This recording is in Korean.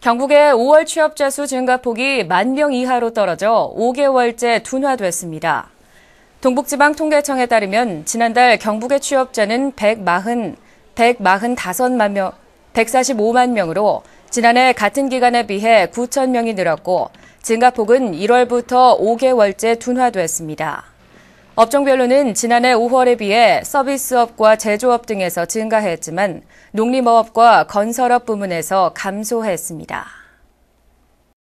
경북의 5월 취업자 수 증가폭이 만 명 이하로 떨어져 5개월째 둔화됐습니다. 동북지방통계청에 따르면 지난달 경북의 취업자는 140, 145만 명, 145만 명으로 지난해 같은 기간에 비해 9천 명이 늘었고 증가폭은 1월부터 5개월째 둔화됐습니다. 업종별로는 지난해 5월에 비해 서비스업과 제조업 등에서 증가했지만 농림어업과 건설업 부문에서 감소했습니다.